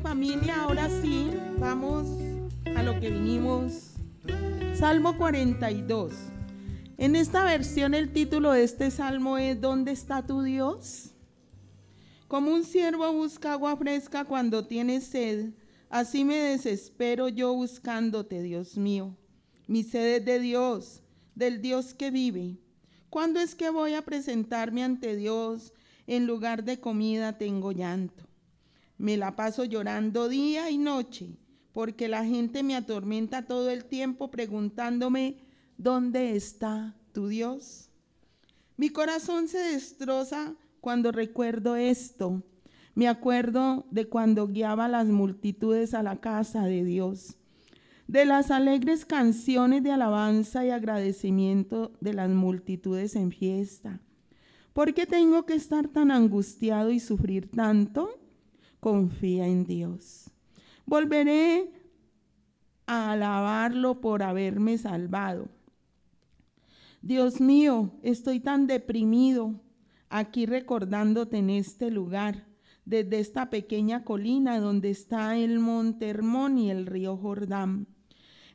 familia, ahora sí, vamos a lo que vinimos. Salmo 42. En esta versión el título de este salmo es ¿Dónde está tu Dios? Como un siervo busca agua fresca cuando tiene sed, así me desespero yo buscándote, Dios mío. Mi sed es de Dios, del Dios que vive. ¿Cuándo es que voy a presentarme ante Dios? En lugar de comida tengo llanto. Me la paso llorando día y noche porque la gente me atormenta todo el tiempo preguntándome, ¿dónde está tu Dios? Mi corazón se destroza cuando recuerdo esto. Me acuerdo de cuando guiaba las multitudes a la casa de Dios, de las alegres canciones de alabanza y agradecimiento de las multitudes en fiesta. ¿Por qué tengo que estar tan angustiado y sufrir tanto? confía en Dios. Volveré a alabarlo por haberme salvado. Dios mío, estoy tan deprimido aquí recordándote en este lugar, desde esta pequeña colina donde está el monte Hermón y el río Jordán.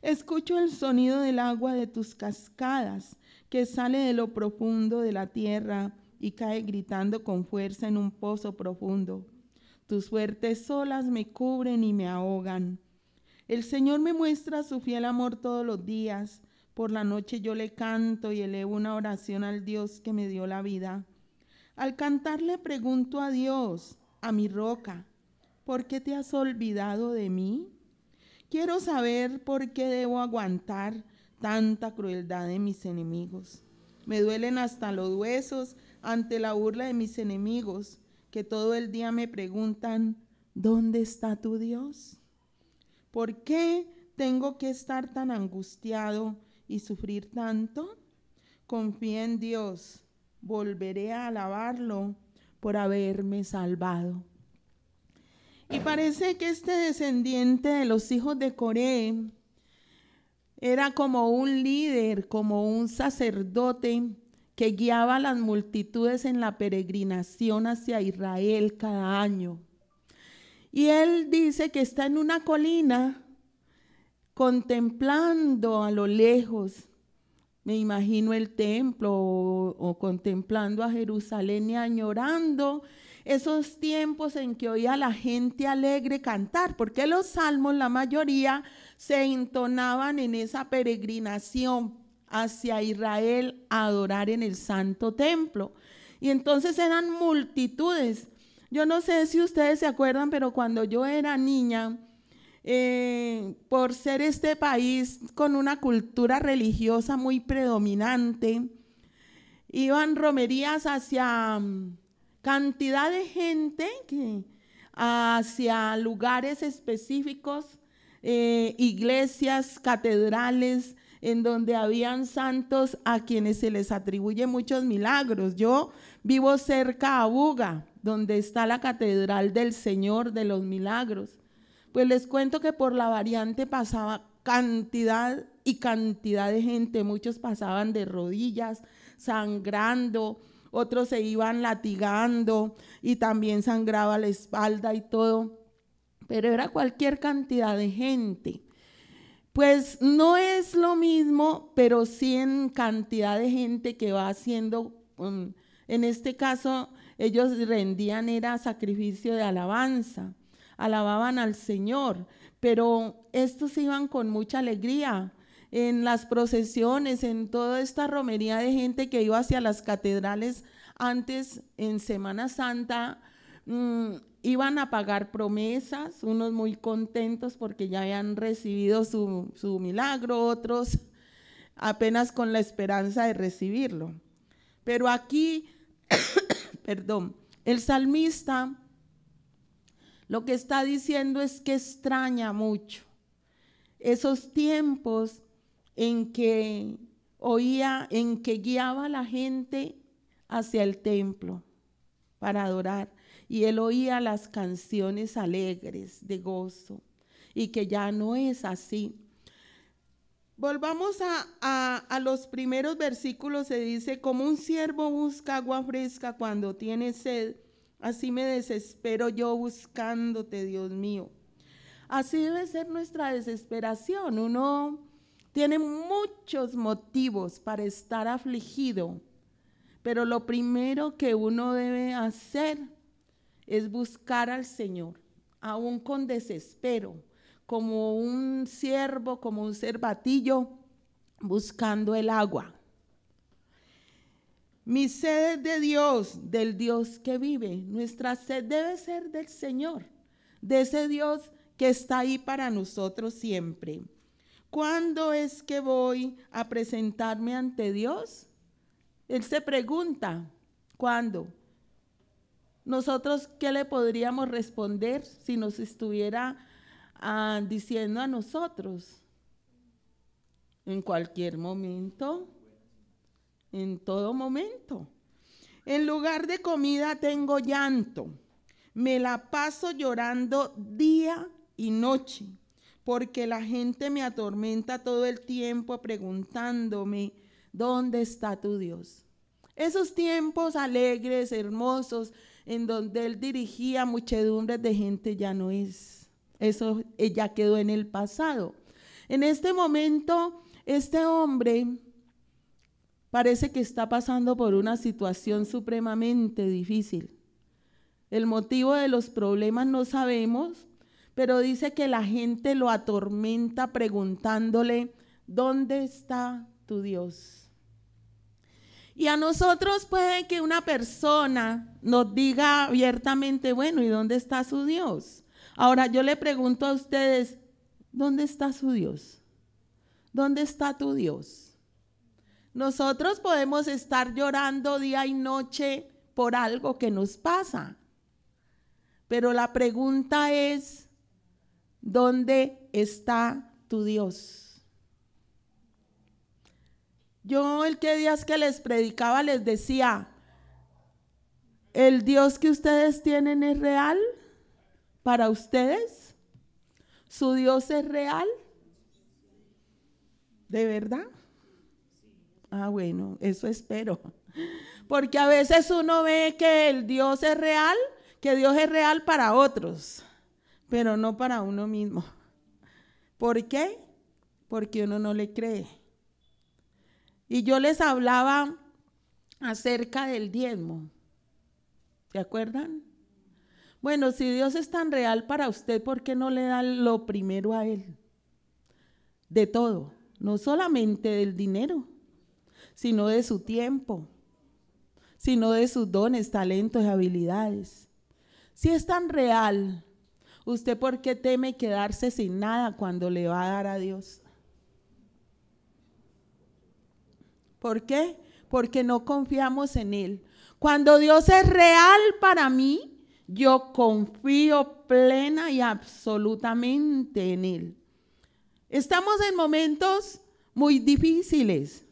Escucho el sonido del agua de tus cascadas que sale de lo profundo de la tierra y cae gritando con fuerza en un pozo profundo. Tus fuertes olas me cubren y me ahogan. El Señor me muestra su fiel amor todos los días. Por la noche yo le canto y elevo una oración al Dios que me dio la vida. Al cantar le pregunto a Dios, a mi roca, ¿por qué te has olvidado de mí? Quiero saber por qué debo aguantar tanta crueldad de mis enemigos. Me duelen hasta los huesos ante la burla de mis enemigos que todo el día me preguntan, ¿dónde está tu Dios? ¿Por qué tengo que estar tan angustiado y sufrir tanto? Confía en Dios, volveré a alabarlo por haberme salvado. Y parece que este descendiente de los hijos de Coré era como un líder, como un sacerdote que guiaba a las multitudes en la peregrinación hacia Israel cada año. Y él dice que está en una colina contemplando a lo lejos, me imagino el templo o, contemplando a Jerusalén y añorando esos tiempos en que oía a la gente alegre cantar, porque los salmos, la mayoría, se entonaban en esa peregrinación hacia Israel a adorar en el santo templo. Y entonces eran multitudes. Yo no sé si ustedes se acuerdan, pero cuando yo era niña, eh, por ser este país con una cultura religiosa muy predominante, iban romerías hacia mm, cantidad de gente, hacia lugares específicos, eh, iglesias, catedrales, en donde habían santos a quienes se les atribuye muchos milagros. Yo vivo cerca a Buga, donde está la Catedral del Señor de los Milagros. Pues les cuento que por la variante pasaba cantidad y cantidad de gente, muchos pasaban de rodillas, sangrando, otros se iban latigando y también sangraba la espalda y todo. Pero era cualquier cantidad de gente. Pues no es lo mismo, pero sí en cantidad de gente que va haciendo, um, en este caso ellos rendían era sacrificio de alabanza, alababan al Señor, pero estos iban con mucha alegría en las procesiones, en toda esta romería de gente que iba hacia las catedrales antes en Semana Santa. Mm, Iban a pagar promesas, unos muy contentos porque ya habían recibido su, milagro, otros apenas con la esperanza de recibirlo. Pero aquí, perdón, el salmista lo que está diciendo es que extraña mucho esos tiempos en que oía, en que guiaba a la gente hacia el templo para adorar y él oía las canciones alegres de gozo y que ya no es así. Volvamos a, los primeros versículos, se dice, como un siervo busca agua fresca cuando tiene sed, así me desespero yo buscándote, Dios mío. Así debe ser nuestra desesperación. Uno tiene muchos motivos para estar afligido, pero lo primero que uno debe hacer es buscar al Señor, aún con desespero, como un ciervo, como un cervatillo, buscando el agua. Mi sed es de Dios, del Dios que vive. Nuestra sed debe ser del Señor, de ese Dios que está ahí para nosotros siempre. ¿Cuándo es que voy a presentarme ante Dios? Él se pregunta, ¿cuándo? Nosotros, ¿qué le podríamos responder si nos estuviera ah, diciendo a nosotros? En cualquier momento, en todo momento. En lugar de comida tengo llanto. Me la paso llorando día y noche, porque la gente me atormenta todo el tiempo preguntándome, ¿dónde está tu Dios? Esos tiempos alegres, hermosos, en donde él dirigía muchedumbres de gente, ya no es. Eso eh, ya quedó en el pasado. En este momento, este hombre parece que está pasando por una situación supremamente difícil. El motivo de los problemas no sabemos, pero dice que la gente lo atormenta preguntándole, ¿dónde está tu Dios? Y a nosotros puede que una persona nos diga abiertamente, bueno, ¿y dónde está su Dios? Ahora yo le pregunto a ustedes, ¿dónde está su Dios? ¿Dónde está tu Dios? Nosotros podemos estar llorando día y noche por algo que nos pasa, pero la pregunta es, ¿dónde está tu Dios? Yo el que días que les predicaba les decía, ¿el Dios que ustedes tienen es real para ustedes? ¿Su Dios es real? ¿De verdad? Ah, bueno, eso espero. Porque a veces uno ve que el Dios es real, que Dios es real para otros, pero no para uno mismo. ¿Por qué? Porque uno no le cree. Y yo les hablaba acerca del diezmo. ¿Se acuerdan? Bueno, si Dios es tan real para usted, ¿por qué no le da lo primero a Él? De todo, no solamente del dinero, sino de su tiempo, sino de sus dones, talentos y habilidades. Si es tan real, ¿usted por qué teme quedarse sin nada cuando le va a dar a Dios? ¿Por qué? Porque no confiamos en Él. Cuando Dios es real para mí, yo confío plena y absolutamente en Él. Estamos en momentos muy difíciles.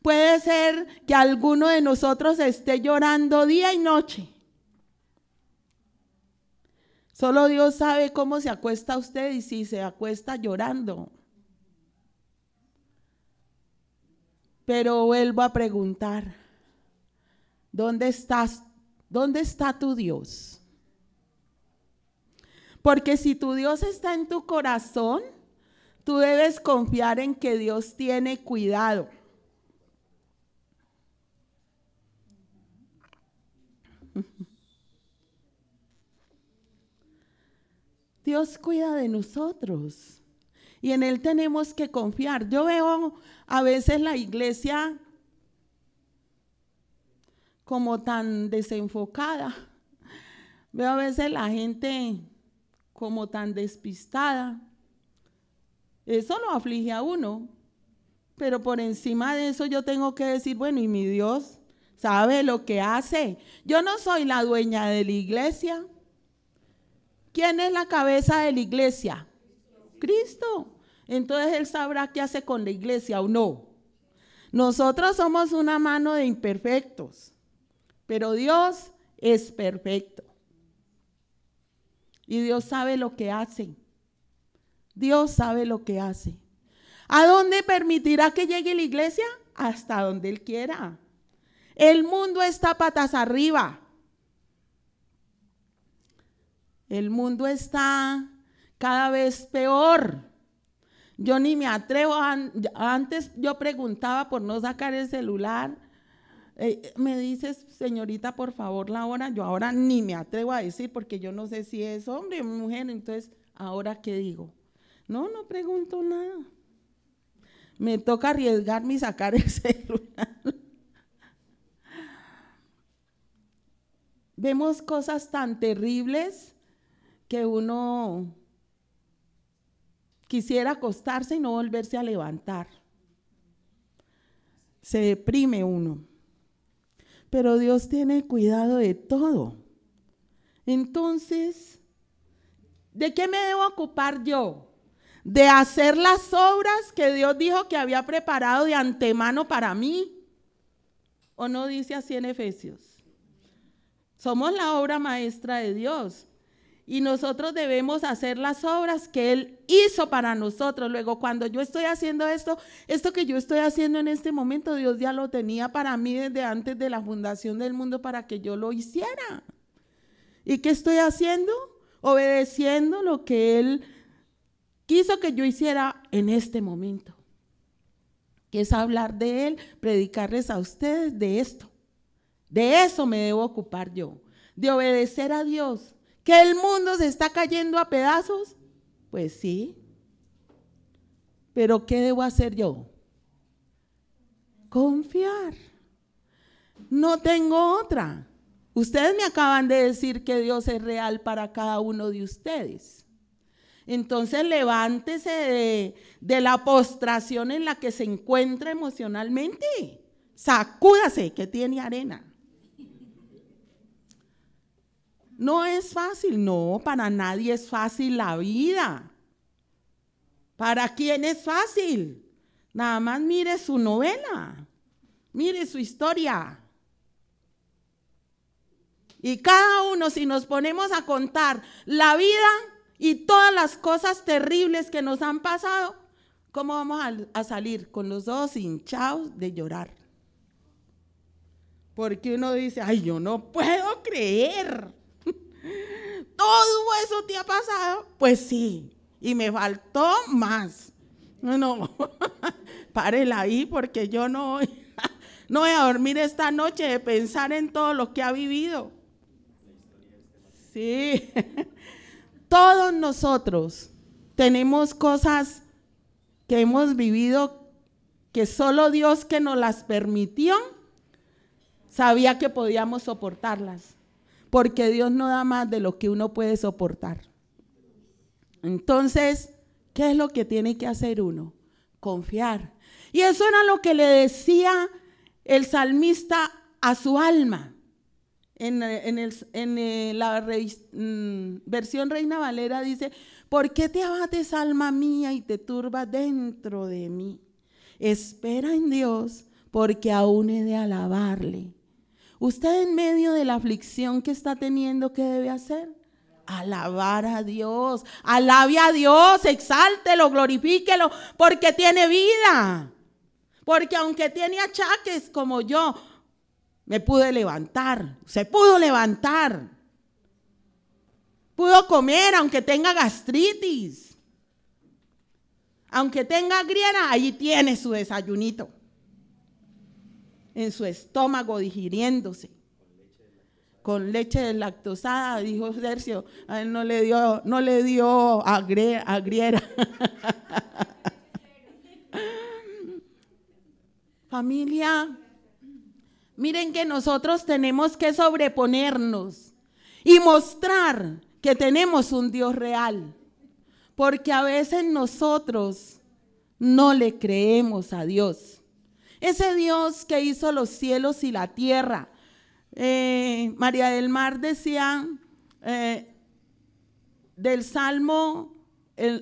Puede ser que alguno de nosotros esté llorando día y noche. Solo Dios sabe cómo se acuesta usted y si se acuesta llorando. Pero vuelvo a preguntar, ¿dónde estás? ¿Dónde está tu Dios? Porque si tu Dios está en tu corazón, tú debes confiar en que Dios tiene cuidado. Dios cuida de nosotros. Y en Él tenemos que confiar. Yo veo a veces la iglesia como tan desenfocada. Veo a veces la gente como tan despistada. Eso lo aflige a uno. Pero por encima de eso yo tengo que decir, bueno, ¿y mi Dios? sabe lo que hace. Yo no soy la dueña de la iglesia. ¿Quién es la cabeza de la iglesia? Cristo. Entonces Él sabrá qué hace con la iglesia o no. Nosotros somos una mano de imperfectos, pero Dios es perfecto. Y Dios sabe lo que hace. Dios sabe lo que hace. ¿A dónde permitirá que llegue la iglesia? Hasta donde Él quiera. El mundo está patas arriba. El mundo está cada vez peor. Yo ni me atrevo, a, antes yo preguntaba por no sacar el celular. Eh, me dices, señorita, por favor, la hora. Yo ahora ni me atrevo a decir porque yo no sé si es hombre o mujer. Entonces, ¿ahora qué digo? No, no pregunto nada. Me toca arriesgarme y sacar el celular. Vemos cosas tan terribles que uno quisiera acostarse y no volverse a levantar. Se deprime uno. Pero Dios tiene cuidado de todo. Entonces, ¿de qué me debo ocupar yo? De hacer las obras que Dios dijo que había preparado de antemano para mí. ¿O no dice así en Efesios? Somos la obra maestra de Dios. Y nosotros debemos hacer las obras que Él hizo para nosotros. Luego, cuando yo estoy haciendo esto, esto que yo estoy haciendo en este momento, Dios ya lo tenía para mí desde antes de la fundación del mundo para que yo lo hiciera. ¿Y qué estoy haciendo? Obedeciendo lo que Él quiso que yo hiciera en este momento. Que es hablar de Él, predicarles a ustedes de esto. De eso me debo ocupar yo. De obedecer a Dios ¿Que el mundo se está cayendo a pedazos? Pues sí. Pero ¿qué debo hacer yo? Confiar. No tengo otra. Ustedes me acaban de decir que Dios es real para cada uno de ustedes. Entonces levántese de, la postración en la que se encuentra emocionalmente. Sacúdase que tiene arena. No es fácil, no, para nadie es fácil la vida. ¿Para quién es fácil? Nada más mire su novela, mire su historia. Y cada uno, si nos ponemos a contar la vida y todas las cosas terribles que nos han pasado, ¿cómo vamos a, salir? Con los dos hinchados de llorar. Porque uno dice, ay, yo no puedo creer todo eso te ha pasado. Pues sí. Y me faltó más. No, no. Párela ahí porque yo no, no voy a dormir esta noche de pensar en todo lo que ha vivido. Sí. Todos nosotros tenemos cosas que hemos vivido que solo Dios que nos las permitió sabía que podíamos soportarlas porque Dios no da más de lo que uno puede soportar. Entonces, ¿qué es lo que tiene que hacer uno? Confiar. Y eso era lo que le decía el salmista a su alma. En, eh, la mm, versión Reina Valera dice, ¿por qué te abates alma mía y te turbas dentro de mí? Espera en Dios porque aún he de alabarle Usted en medio de la aflicción que está teniendo, ¿qué debe hacer? Alabar a Dios, alabe a Dios, exáltelo, glorifíquelo, porque tiene vida. Porque aunque tiene achaques como yo, me pude levantar, se pudo levantar. Pudo comer aunque tenga gastritis. Aunque tenga griera, allí tiene su desayunito en su estómago digiriéndose. Con leche lactosada dijo Sergio, él no le dio, no le dio agriera. Familia, miren que nosotros tenemos que sobreponernos y mostrar que tenemos un Dios real, porque a veces nosotros no le creemos a Dios. Ese Dios que hizo los cielos y la tierra. Eh, María del Mar decía eh, del Salmo,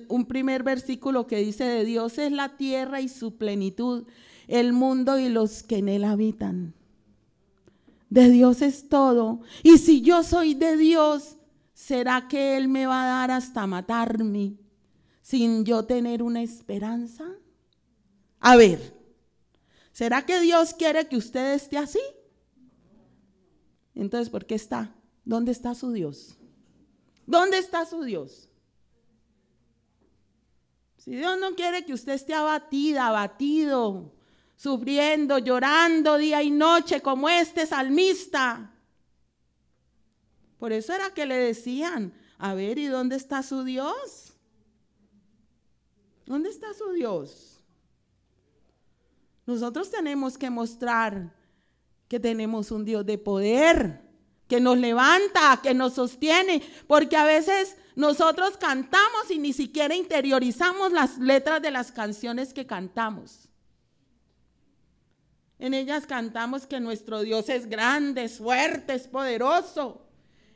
un primer versículo que dice, de Dios es la tierra y su plenitud, el mundo y los que en él habitan. De Dios es todo. Y si yo soy de Dios, ¿será que Él me va a dar hasta matarme sin yo tener una esperanza? A ver, ¿Será que Dios quiere que usted esté así? Entonces, ¿por qué está? ¿Dónde está su Dios? ¿Dónde está su Dios? Si Dios no quiere que usted esté abatida, abatido, sufriendo, llorando día y noche como este salmista. Por eso era que le decían, a ver, ¿y dónde está su Dios? ¿Dónde está su Dios? Nosotros tenemos que mostrar que tenemos un Dios de poder, que nos levanta, que nos sostiene, porque a veces nosotros cantamos y ni siquiera interiorizamos las letras de las canciones que cantamos. En ellas cantamos que nuestro Dios es grande, es fuerte, es poderoso.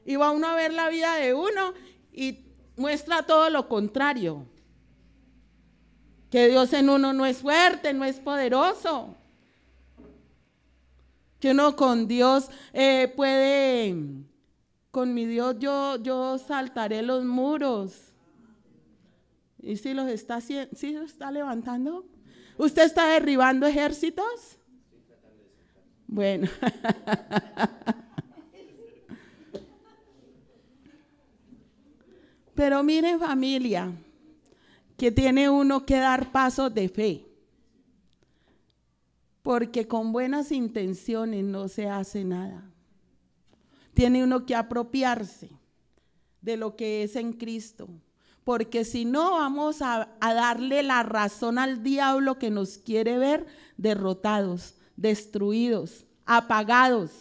Y va uno a ver la vida de uno y muestra todo lo contrario que Dios en uno no es fuerte, no es poderoso, que uno con Dios eh, puede, con mi Dios yo, yo saltaré los muros. ¿Y si los está, si los está levantando? ¿Usted está derribando ejércitos? Bueno. Pero miren familia, que tiene uno que dar pasos de fe. Porque con buenas intenciones no se hace nada. Tiene uno que apropiarse de lo que es en Cristo. Porque si no, vamos a, darle la razón al diablo que nos quiere ver derrotados, destruidos, apagados.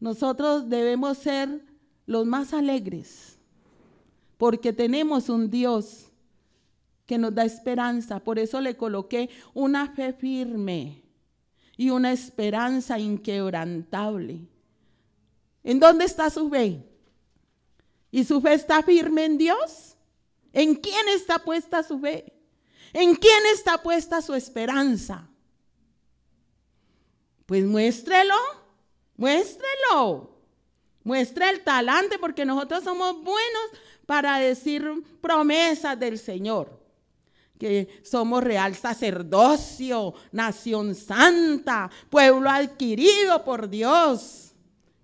Nosotros debemos ser los más alegres porque tenemos un Dios que nos da esperanza. Por eso le coloqué una fe firme y una esperanza inquebrantable. ¿En dónde está su fe? ¿Y su fe está firme en Dios? ¿En quién está puesta su fe? ¿En quién está puesta su esperanza? Pues muéstrelo, muéstrelo. Muestra el talante porque nosotros somos buenos para decir promesas del Señor. Que somos real sacerdocio, nación santa, pueblo adquirido por Dios.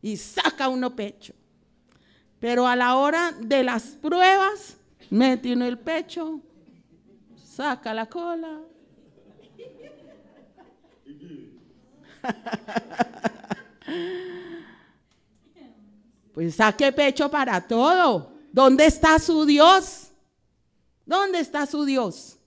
Y saca uno pecho. Pero a la hora de las pruebas, mete uno el pecho, saca la cola. Pues saque pecho para todo. ¿Dónde está su Dios? ¿Dónde está su Dios?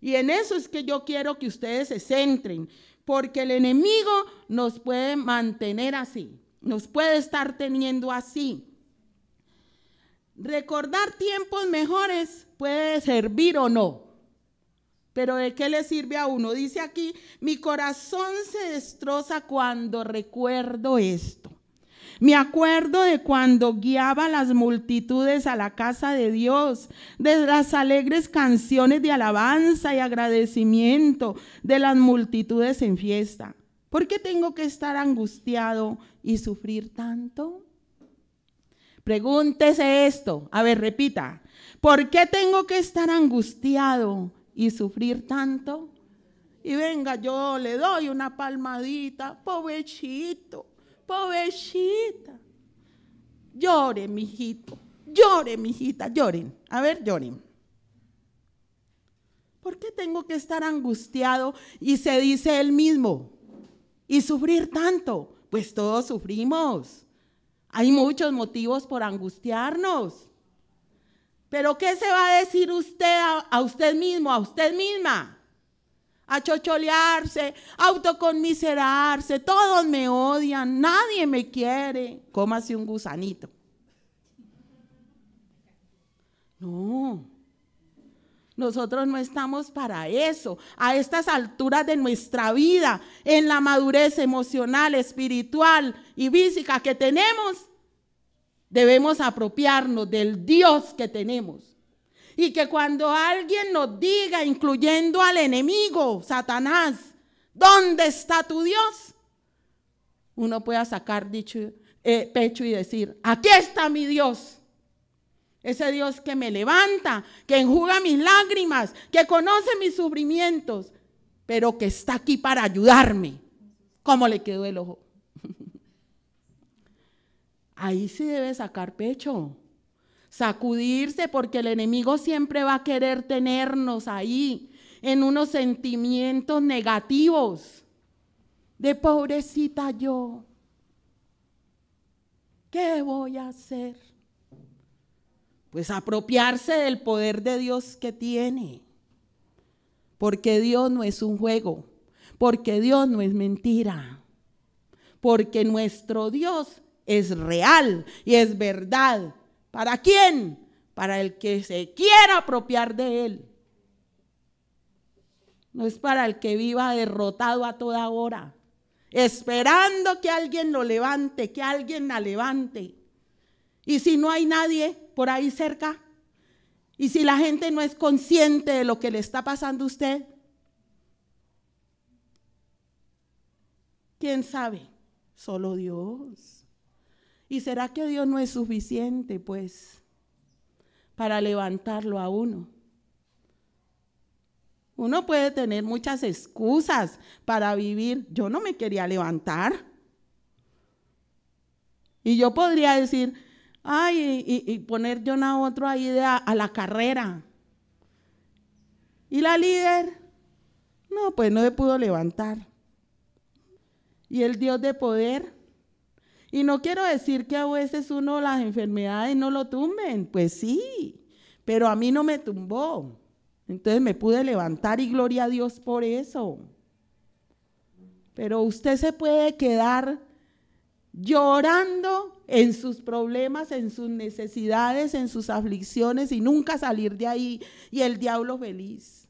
Y en eso es que yo quiero que ustedes se centren, porque el enemigo nos puede mantener así, nos puede estar teniendo así. Recordar tiempos mejores puede servir o no. Pero ¿de qué le sirve a uno? Dice aquí, mi corazón se destroza cuando recuerdo esto. Me acuerdo de cuando guiaba las multitudes a la casa de Dios, de las alegres canciones de alabanza y agradecimiento de las multitudes en fiesta. ¿Por qué tengo que estar angustiado y sufrir tanto? Pregúntese esto. A ver, repita. ¿Por qué tengo que estar angustiado y sufrir tanto? Y venga, yo le doy una palmadita, pobrecito. Pobrecita. Llore, mijito. Llore, mijita, lloren. A ver, lloren. ¿Por qué tengo que estar angustiado y se dice él mismo? Y sufrir tanto. Pues todos sufrimos. Hay muchos motivos por angustiarnos. Pero ¿qué se va a decir usted a usted mismo, a usted misma? a chocholearse, autoconmiserarse, todos me odian, nadie me quiere. Cómase un gusanito. No, nosotros no estamos para eso. A estas alturas de nuestra vida, en la madurez emocional, espiritual y física que tenemos, debemos apropiarnos del Dios que tenemos y que cuando alguien nos diga, incluyendo al enemigo, Satanás, ¿dónde está tu Dios? Uno pueda sacar dicho, eh, pecho y decir, aquí está mi Dios. Ese Dios que me levanta, que enjuga mis lágrimas, que conoce mis sufrimientos, pero que está aquí para ayudarme. ¿Cómo le quedó el ojo? Ahí sí debe sacar pecho sacudirse porque el enemigo siempre va a querer tenernos ahí en unos sentimientos negativos de pobrecita yo. ¿Qué voy a hacer? Pues apropiarse del poder de Dios que tiene. Porque Dios no es un juego, porque Dios no es mentira, porque nuestro Dios es real y es verdad ¿Para quién? Para el que se quiera apropiar de él. No es para el que viva derrotado a toda hora, esperando que alguien lo levante, que alguien la levante. Y si no hay nadie por ahí cerca, y si la gente no es consciente de lo que le está pasando a usted, ¿quién sabe? Solo Dios. ¿Y será que Dios no es suficiente, pues, para levantarlo a uno? Uno puede tener muchas excusas para vivir. Yo no me quería levantar. Y yo podría decir, ay, y, poner yo a otro ahí a, la carrera. Y la líder, no, pues no se pudo levantar. Y el Dios de poder y no quiero decir que a veces uno las enfermedades no lo tumben, pues sí, pero a mí no me tumbó. Entonces me pude levantar y gloria a Dios por eso. Pero usted se puede quedar llorando en sus problemas, en sus necesidades, en sus aflicciones y nunca salir de ahí y el diablo feliz.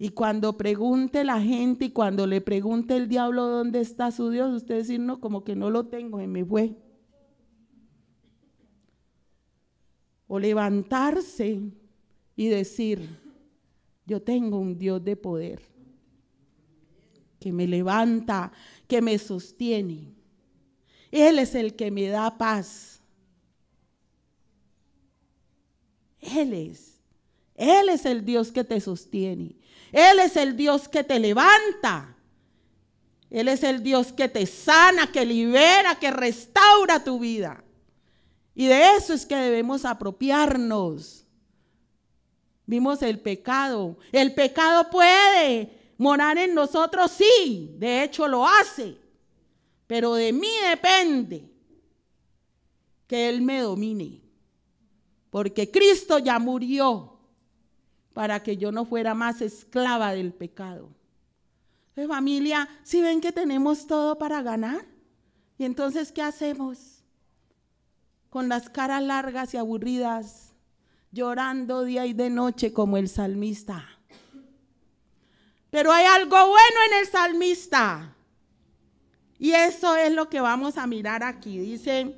Y cuando pregunte la gente y cuando le pregunte el diablo dónde está su Dios, usted decir, no, como que no lo tengo, en me fue. O levantarse y decir, yo tengo un Dios de poder que me levanta, que me sostiene. Él es el que me da paz. Él es. Él es el Dios que te sostiene. Él es el Dios que te levanta. Él es el Dios que te sana, que libera, que restaura tu vida. Y de eso es que debemos apropiarnos. Vimos el pecado. El pecado puede morar en nosotros, sí, de hecho lo hace. Pero de mí depende que Él me domine. Porque Cristo ya murió para que yo no fuera más esclava del pecado. Pues, familia, si ¿sí ven que tenemos todo para ganar, ¿y entonces qué hacemos? Con las caras largas y aburridas, llorando día y de noche como el salmista. Pero hay algo bueno en el salmista. Y eso es lo que vamos a mirar aquí. Dice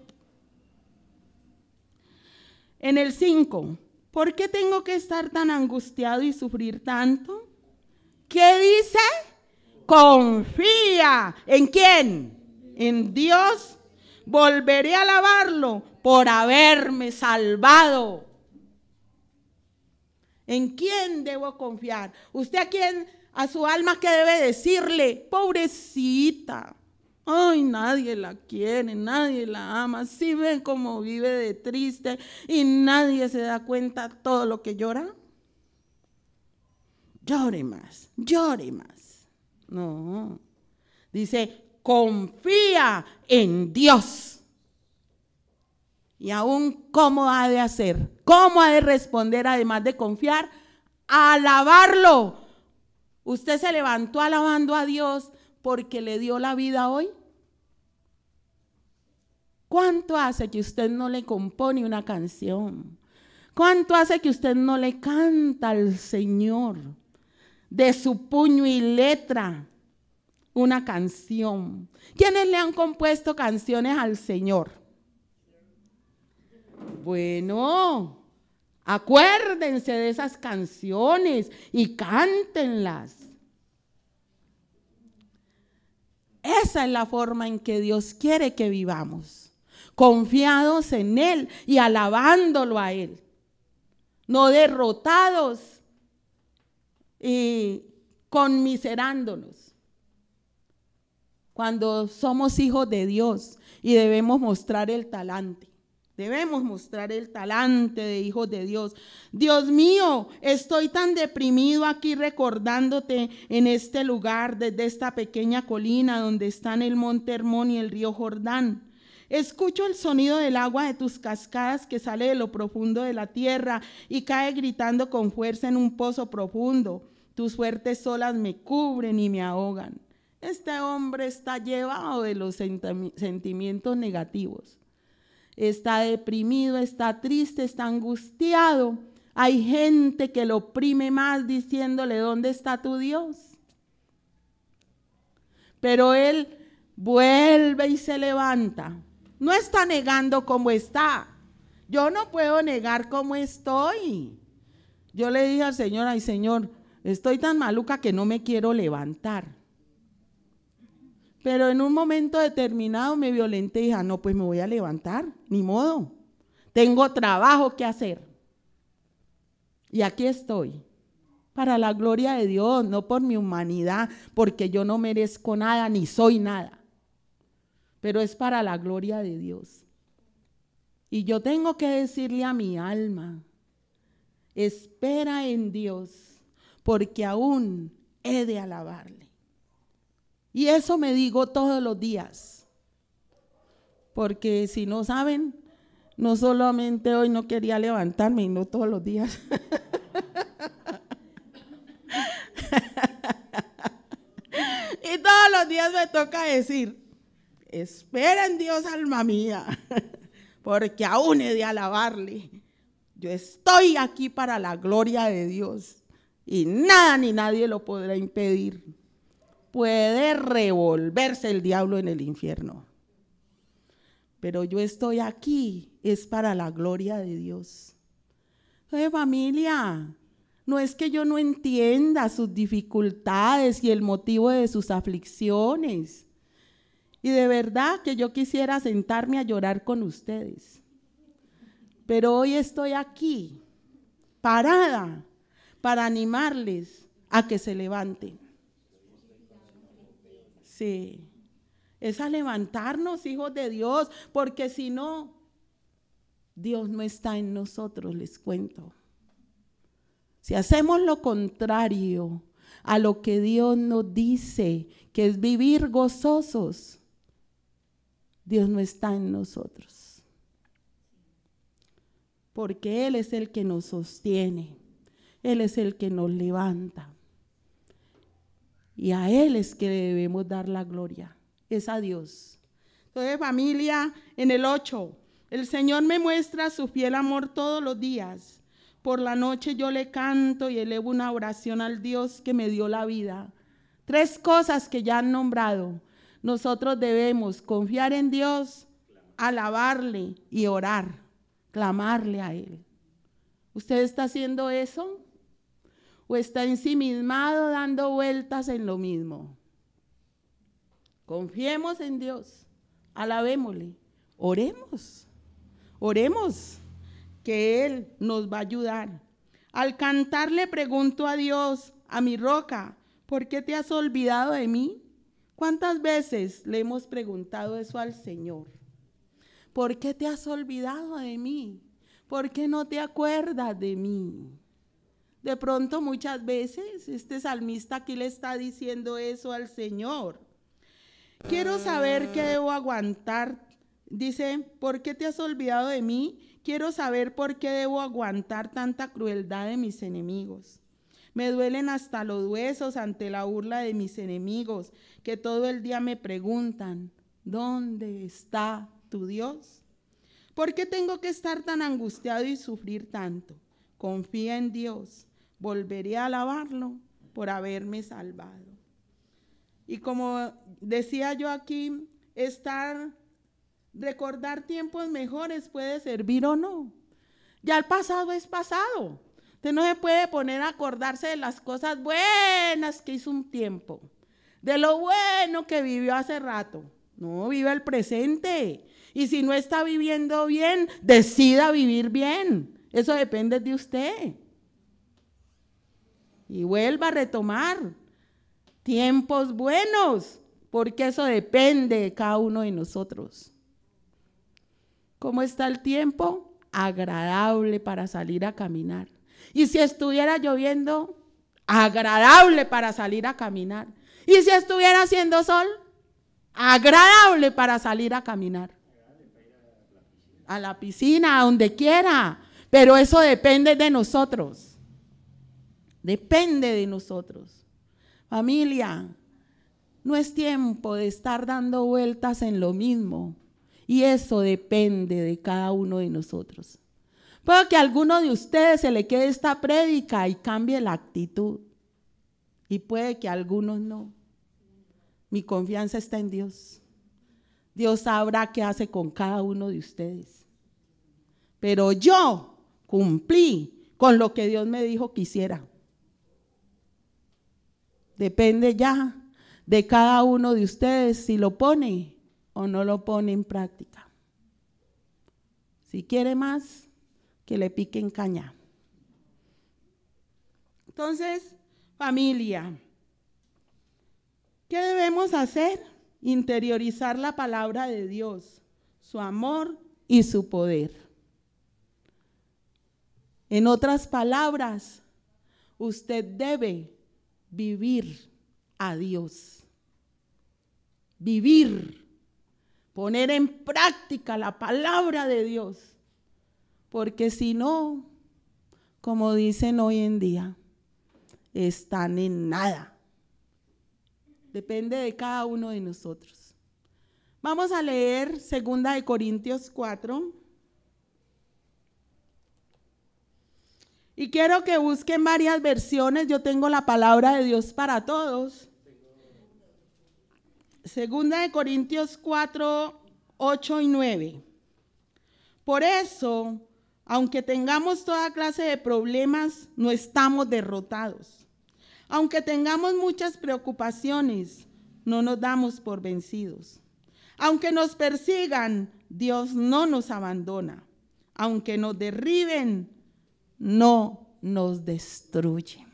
en el 5, ¿Por qué tengo que estar tan angustiado y sufrir tanto? ¿Qué dice? Confía. ¿En quién? En Dios. Volveré a alabarlo por haberme salvado. ¿En quién debo confiar? ¿Usted a quién, a su alma, qué debe decirle? Pobrecita. Ay, nadie la quiere, nadie la ama. Si ¿Sí ven cómo vive de triste y nadie se da cuenta todo lo que llora. Llore más, llore más. No. Dice, confía en Dios. Y aún cómo ha de hacer, cómo ha de responder, además de confiar, alabarlo. Usted se levantó alabando a Dios porque le dio la vida hoy. ¿Cuánto hace que usted no le compone una canción? ¿Cuánto hace que usted no le canta al Señor de su puño y letra una canción? ¿Quiénes le han compuesto canciones al Señor? Bueno, acuérdense de esas canciones y cántenlas. Esa es la forma en que Dios quiere que vivamos confiados en Él y alabándolo a Él, no derrotados y conmiserándonos. Cuando somos hijos de Dios y debemos mostrar el talante. Debemos mostrar el talante de hijos de Dios. Dios mío, estoy tan deprimido aquí recordándote en este lugar, desde esta pequeña colina donde están el monte Hermón y el río Jordán. Escucho el sonido del agua de tus cascadas que sale de lo profundo de la tierra y cae gritando con fuerza en un pozo profundo. Tus fuertes olas me cubren y me ahogan. Este hombre está llevado de los sentimientos negativos. Está deprimido, está triste, está angustiado. Hay gente que lo oprime más diciéndole, ¿dónde está tu Dios? Pero él vuelve y se levanta no está negando cómo está. Yo no puedo negar cómo estoy. Yo le dije al Señor, ay Señor, estoy tan maluca que no me quiero levantar. Pero en un momento determinado me violenté y dije, ah, no, pues me voy a levantar, ni modo. Tengo trabajo que hacer. Y aquí estoy, para la gloria de Dios, no por mi humanidad, porque yo no merezco nada, ni soy nada pero es para la gloria de Dios. Y yo tengo que decirle a mi alma, espera en Dios, porque aún he de alabarle. Y eso me digo todos los días, porque si no saben, no solamente hoy no quería levantarme, y no todos los días. y todos los días me toca decir, Espera en Dios, alma mía, porque aún he de alabarle. Yo estoy aquí para la gloria de Dios y nada ni nadie lo podrá impedir. Puede revolverse el diablo en el infierno. Pero yo estoy aquí, es para la gloria de Dios. Entonces, familia, no es que yo no entienda sus dificultades y el motivo de sus aflicciones. Y de verdad que yo quisiera sentarme a llorar con ustedes. Pero hoy estoy aquí, parada, para animarles a que se levanten. Sí, es a levantarnos, hijos de Dios, porque si no, Dios no está en nosotros, les cuento. Si hacemos lo contrario a lo que Dios nos dice, que es vivir gozosos, Dios no está en nosotros. Porque Él es el que nos sostiene. Él es el que nos levanta. Y a Él es que debemos dar la gloria. Es a Dios. Entonces, familia, en el 8, el Señor me muestra su fiel amor todos los días. Por la noche yo le canto y elevo una oración al Dios que me dio la vida. Tres cosas que ya han nombrado nosotros debemos confiar en Dios, alabarle y orar, clamarle a Él. ¿Usted está haciendo eso? ¿O está ensimismado dando vueltas en lo mismo? Confiemos en Dios, alabémosle, oremos, oremos que Él nos va a ayudar. Al cantar le pregunto a Dios, a mi roca, ¿por qué te has olvidado de mí? ¿Cuántas veces le hemos preguntado eso al Señor? ¿Por qué te has olvidado de mí? ¿Por qué no te acuerdas de mí? De pronto muchas veces este salmista aquí le está diciendo eso al Señor. Quiero saber qué debo aguantar. Dice, ¿por qué te has olvidado de mí? Quiero saber por qué debo aguantar tanta crueldad de mis enemigos. Me duelen hasta los huesos ante la burla de mis enemigos, que todo el día me preguntan, ¿dónde está tu Dios? ¿Por qué tengo que estar tan angustiado y sufrir tanto? Confía en Dios, volveré a alabarlo por haberme salvado. Y como decía yo aquí, estar, recordar tiempos mejores puede servir o no. Ya el pasado es pasado. Usted no se puede poner a acordarse de las cosas buenas que hizo un tiempo, de lo bueno que vivió hace rato. No, vive el presente. Y si no está viviendo bien, decida vivir bien. Eso depende de usted. Y vuelva a retomar tiempos buenos, porque eso depende de cada uno de nosotros. ¿Cómo está el tiempo? Agradable para salir a caminar. Y si estuviera lloviendo, agradable para salir a caminar. Y si estuviera haciendo sol, agradable para salir a caminar. A la piscina, a donde quiera. Pero eso depende de nosotros. Depende de nosotros. Familia, no es tiempo de estar dando vueltas en lo mismo. Y eso depende de cada uno de nosotros. Puede que a alguno de ustedes se le quede esta prédica y cambie la actitud. Y puede que algunos no. Mi confianza está en Dios. Dios sabrá qué hace con cada uno de ustedes. Pero yo cumplí con lo que Dios me dijo que hiciera. Depende ya de cada uno de ustedes si lo pone o no lo pone en práctica. Si quiere más, que le piquen caña. Entonces, familia, ¿qué debemos hacer? Interiorizar la palabra de Dios, su amor y su poder. En otras palabras, usted debe vivir a Dios. Vivir, poner en práctica la palabra de Dios porque si no, como dicen hoy en día, están en nada. Depende de cada uno de nosotros. Vamos a leer 2 Corintios 4. Y quiero que busquen varias versiones. Yo tengo la palabra de Dios para todos. Segunda de Corintios 4, 8 y 9. Por eso, aunque tengamos toda clase de problemas, no estamos derrotados. Aunque tengamos muchas preocupaciones, no nos damos por vencidos. Aunque nos persigan, Dios no nos abandona. Aunque nos derriben, no nos destruye.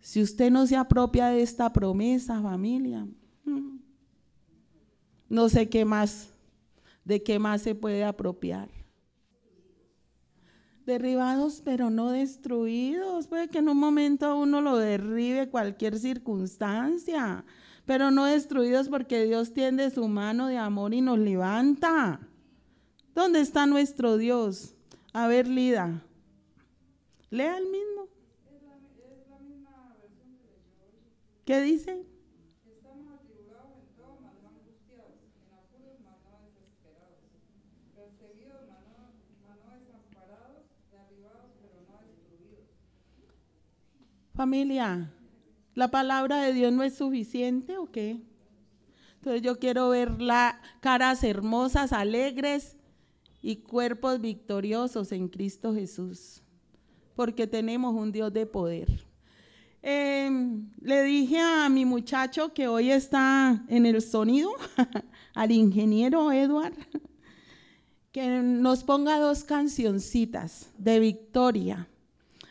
Si usted no se apropia de esta promesa, familia, no sé qué más ¿De qué más se puede apropiar? Derribados pero no destruidos. Puede que en un momento uno lo derribe cualquier circunstancia, pero no destruidos porque Dios tiende su mano de amor y nos levanta. ¿Dónde está nuestro Dios? A ver, Lida. Lea el mismo. ¿Qué dice? Familia, ¿la palabra de Dios no es suficiente o qué? Entonces yo quiero ver la, caras hermosas, alegres y cuerpos victoriosos en Cristo Jesús, porque tenemos un Dios de poder. Em, le dije a mi muchacho que hoy está en el sonido, al ingeniero Edward, que nos ponga dos cancioncitas de victoria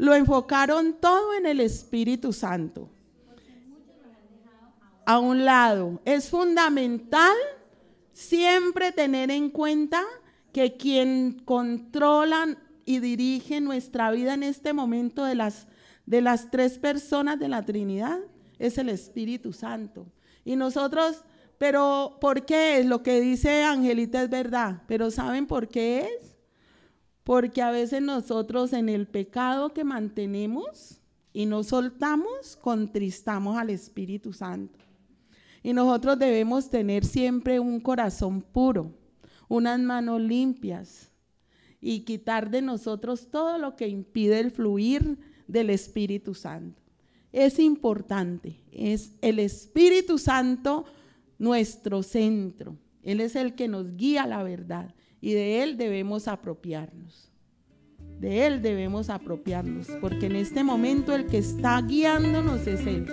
Lo enfocaron todo en el Espíritu Santo. A un lado, es fundamental siempre tener en cuenta que quien controla y dirige nuestra vida en este momento de las, de las tres personas de la Trinidad es el Espíritu Santo. Y nosotros, pero ¿por qué es? Lo que dice Angelita es verdad, pero ¿saben por qué es? Porque a veces nosotros en el pecado que mantenemos y no soltamos, contristamos al Espíritu Santo. Y nosotros debemos tener siempre un corazón puro, unas manos limpias y quitar de nosotros todo lo que impide el fluir del Espíritu Santo. Es importante, es el Espíritu Santo nuestro centro. Él es el que nos guía a la verdad y de Él debemos apropiarnos. De Él debemos apropiarnos, porque en este momento el que está guiándonos es Él.